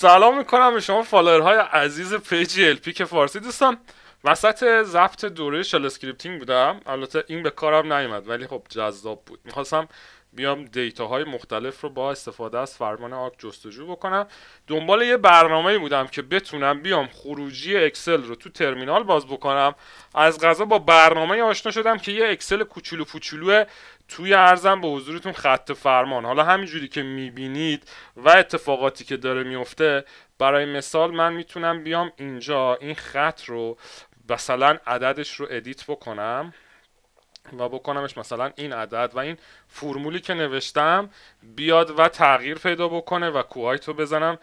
سلام میکنم به شما فالوورهای عزیز پیج الپی که فارسی دوستم وسط ضبط دوره شل اسکریپتینگ بودم البته این به کارم نیومد ولی خب جذاب بود میخواستم بیام دیتا های مختلف رو با استفاده از فرمان آک جستجو بکنم دنبال یه برنامه بودم که بتونم بیام خروجی اکسل رو تو ترمینال باز بکنم از غذا با برنامه آشنا شدم که یه اکسل کوچولو کوچولو توی ارزم به حضورتون خط فرمان حالا همینجوری که میبینید و اتفاقاتی که داره میفته برای مثال من میتونم بیام اینجا این خط رو مثلا عددش رو ادیت بکنم و بکنمش مثلا این عدد و این فرمولی که نوشتم بیاد و تغییر پیدا بکنه و کوایت رو بزنم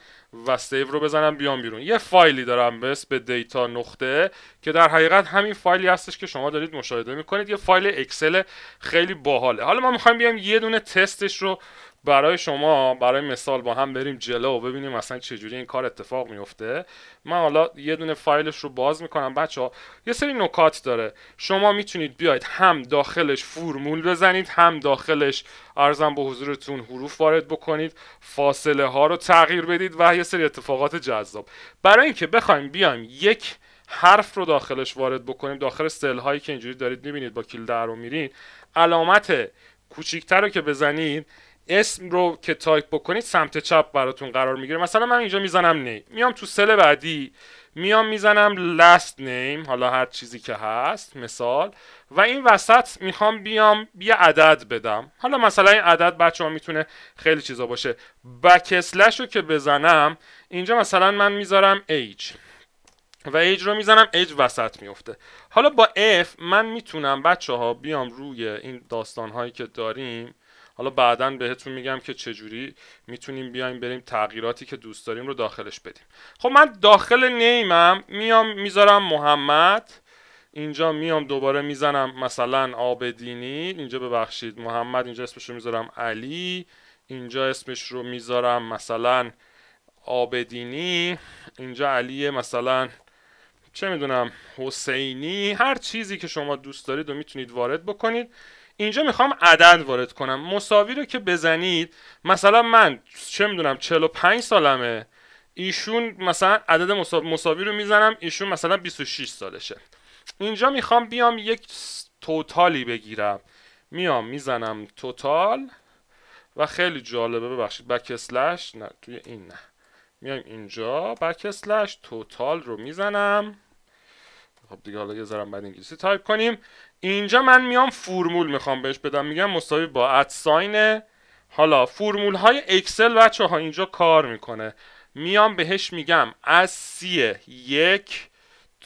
و سیو رو بزنم بیام بیرون یه فایلی دارم بس به دیتا نقطه که در حقیقت همین فایلی هستش که شما دارید مشاهده میکنید یه فایل اکسل خیلی باحاله حالا ما میخوایم بیام یه دونه تستش رو برای شما برای مثال با هم بریم جلو و ببینیم اصلا چجوری این کار اتفاق میفته من حالا یه دونه فایلش رو باز میکنم بچه ها یه سری نکات داره شما میتونید بیاید هم داخلش فرمول بزنید هم داخلش ارزم به حضورتون حروف وارد بکنید فاصله ها رو تغییر بدید و یه سری اتفاقات جذاب برای اینکه بخوایم بیایم یک حرف رو داخلش وارد بکنیم داخل سل هایی که اینجوری دارید میبینید با کیل در رو میرین علامت کوچیکتر رو که بزنید اسم رو که تایپ بکنید سمت چپ براتون قرار میگیره مثلا من اینجا میزنم نیم میام تو سل بعدی میام میزنم last name حالا هر چیزی که هست مثال و این وسط میخوام بیام یه عدد بدم حالا مثلا این عدد بچه ها میتونه خیلی چیزا باشه بکسلش رو که بزنم اینجا مثلا من میذارم age و age رو میزنم ایج وسط میفته حالا با F من میتونم بچه ها بیام روی این داستان هایی که داریم حالا بعدا بهتون میگم که چجوری میتونیم بیایم بریم تغییراتی که دوست داریم رو داخلش بدیم خب من داخل نیمم میام میذارم محمد اینجا میام دوباره میزنم مثلا آبدینی اینجا ببخشید محمد اینجا اسمش رو میذارم علی اینجا اسمش رو میذارم مثلا آبدینی اینجا علی مثلا چه میدونم حسینی هر چیزی که شما دوست دارید و میتونید وارد بکنید اینجا میخوام عدد وارد کنم مساوی رو که بزنید مثلا من چه میدونم 45 سالمه ایشون مثلا عدد مساوی رو میزنم ایشون مثلا 26 سالشه اینجا میخوام بیام یک توتالی بگیرم میام میزنم توتال و خیلی جالبه ببخشید بک اسلش نه توی این نه میام اینجا بک اسلش توتال رو میزنم خب دیگه حالا یه ذرم بعد انگلیسی تایپ کنیم اینجا من میام فرمول میخوام بهش بدم میگم مساوی با ادساین حالا فرمول های اکسل بچه ها اینجا کار میکنه میام بهش میگم از سی یک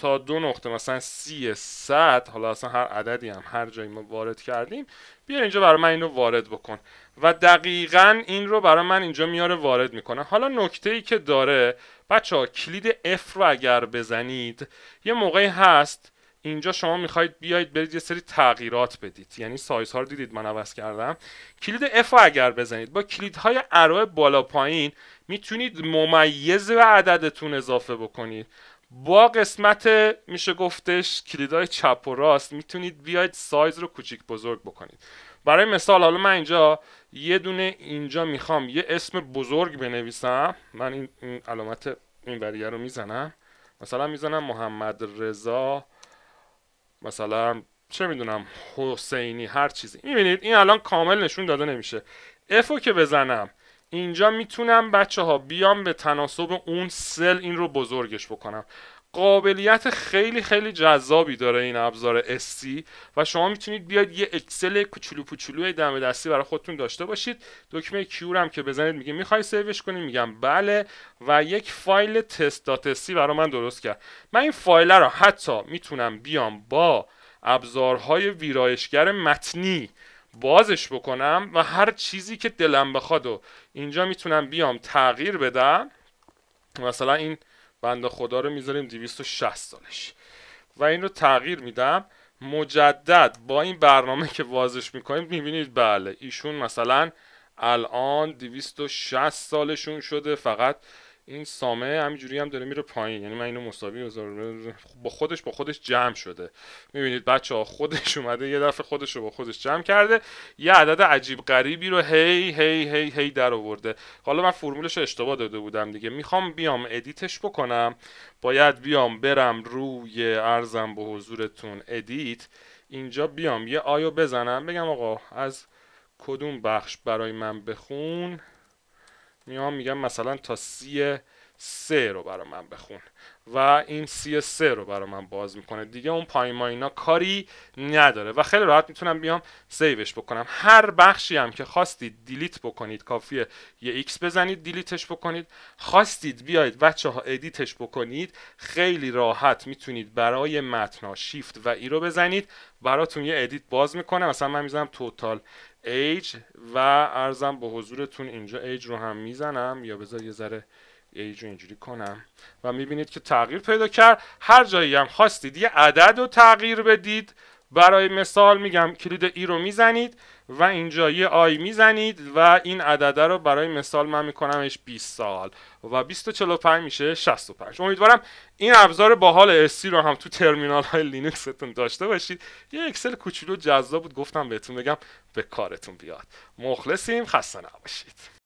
تا دو نقطه مثلا سی صد حالا اصلا هر عددی هم هر جایی ما وارد کردیم بیا اینجا برای من این رو وارد بکن و دقیقا این رو برای من اینجا میاره وارد میکنه حالا نکته ای که داره بچه ها کلید F رو اگر بزنید یه موقعی هست اینجا شما میخواهید بیایید برید یه سری تغییرات بدید یعنی سایز ها رو دیدید من عوض کردم کلید F رو اگر بزنید با کلیدهای ارو بالا پایین میتونید ممیز و عددتون اضافه بکنید با قسمت میشه گفتش کلیدای چپ و راست میتونید بیاید سایز رو کوچیک بزرگ بکنید برای مثال حالا من اینجا یه دونه اینجا میخوام یه اسم بزرگ بنویسم من این, علامت این وریه رو میزنم مثلا میزنم محمد رضا مثلا چه میدونم حسینی هر چیزی میبینید این الان کامل نشون داده نمیشه F که بزنم اینجا میتونم بچه ها بیام به تناسب اون سل این رو بزرگش بکنم قابلیت خیلی خیلی جذابی داره این ابزار SC و شما میتونید بیاید یه اکسل کوچولو کوچولو دم دستی برای خودتون داشته باشید دکمه کیور هم که بزنید میگه میخوای سیوش کنی میگم بله و یک فایل تست داتستی برای من درست کرد من این فایل رو حتی میتونم بیام با ابزارهای ویرایشگر متنی بازش بکنم و هر چیزی که دلم بخواد و اینجا میتونم بیام تغییر بدم مثلا این بند خدا رو میذاریم 260 سالش و این رو تغییر میدم مجدد با این برنامه که بازش میکنیم میبینید بله ایشون مثلا الان 260 سالشون شده فقط این سامه همینجوری هم داره میره پایین یعنی من اینو مساوی با خودش با خودش جمع شده میبینید بچه ها خودش اومده یه دفعه خودش رو با خودش جمع کرده یه عدد عجیب غریبی رو هی هی هی هی در آورده حالا من فرمولش رو اشتباه داده بودم دیگه میخوام بیام ادیتش بکنم باید بیام برم روی ارزم به حضورتون ادیت اینجا بیام یه آیو بزنم بگم آقا از کدوم بخش برای من بخون میام میگم مثلا تا سی سه رو برا من بخون و این سی سه رو برا من باز میکنه دیگه اون پایین ماینا کاری نداره و خیلی راحت میتونم بیام سیوش بکنم هر بخشی هم که خواستید دیلیت بکنید کافیه یه ایکس بزنید دیلیتش بکنید خواستید بیاید بچه ها ادیتش بکنید خیلی راحت میتونید برای متنا شیفت و ای رو بزنید براتون یه ادیت باز میکنه مثلا من میزنم توتال ایج و ارزم به حضورتون اینجا ایج رو هم میزنم یا بذار یه ذره ایج اینجوری کنم و میبینید که تغییر پیدا کرد هر جایی هم خواستید یه عدد رو تغییر بدید برای مثال میگم کلید ای رو میزنید و اینجا یه آی میزنید و این عدده رو برای مثال من میکنمش 20 سال و 245 میشه 65 امیدوارم این ابزار باحال اسی رو هم تو ترمینال های لینوکستون داشته باشید یه اکسل کوچولو جذاب بود گفتم بهتون بگم به کارتون بیاد مخلصیم خسته نباشید